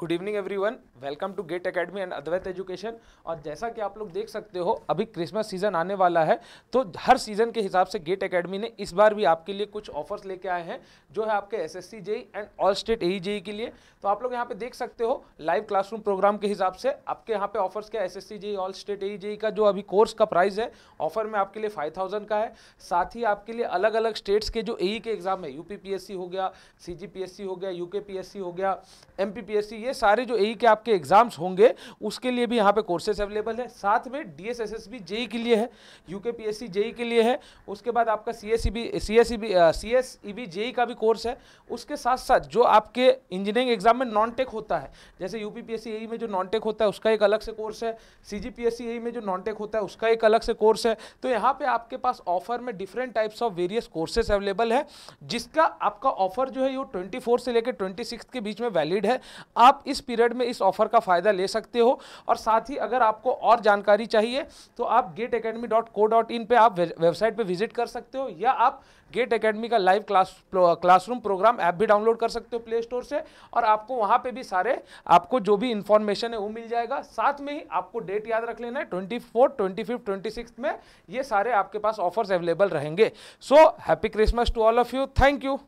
good evening everyone welcome to GATE Academy and Advait Education और जैसा कि आप लोग देख सकते हो अभी क्रिसमस सीजन आने वाला है तो हर सीजन के हिसाब से गेट एकेडमी ने इस बार भी आपके लिए कुछ ऑफर्स लेके आए हैं जो है आपके S S and all state A JE के लिए तो आप लोग यहाँ पे देख सकते हो लाइव क्लासरूम प्रोग्राम के हिसाब से आपके यहाँ पे ऑफर्स क्या S S JE all state A JE का जो अभी कोर्स का प्राइस है ऑफर में आपके लिए फाइव थाउजेंड का है साथ ही आपके लिए अलग अलग स्टेट्स के जो ए के एग्जाम है यू हो गया सी हो गया यू हो गया एम ये ये सारे जो यही e के आपके एग्जाम्स होंगे उसके लिए भी यहाँ पे कोर्सेज अवेलेबल है साथ में D S S S B JE के लिए है यू के पी एस सी जेई के लिए है उसके बाद आपका C S E B C S E B C S E B JE का भी कोर्स है उसके साथ साथ जो आपके इंजीनियरिंग एग्जाम में नॉन टेक होता है जैसे U P P S C यही में जो नॉन टेक होता है उसका एक अलग से कोर्स है सी जी पी एस सी यही में जो नॉन टेक होता है उसका एक अलग से कोर्स है तो यहाँ पर आपके पास ऑफर में different types of various courses available है जिसका आपका ऑफर जो है वो ट्वेंटी फोर से लेकर ट्वेंटी सिक्स के बीच में वैलिड है आप इस पीरियड में इस ऑफर का फ़ायदा ले सकते हो और साथ ही अगर आपको और जानकारी चाहिए तो आप GATE Academy dot co dot in पर आप वेबसाइट पर विजिट कर सकते हो या आप गेट अकेडमी का live class classroom program app भी डाउनलोड कर सकते हो प्ले स्टोर से और आपको वहाँ पे भी सारे आपको जो भी इन्फॉर्मेशन है वो मिल जाएगा साथ में ही आपको डेट याद रख लेना है twenty four twenty fifth twenty six में ये सारे आपके पास ऑफर्स अवेलेबल रहेंगे so happy Christmas to all of you thank you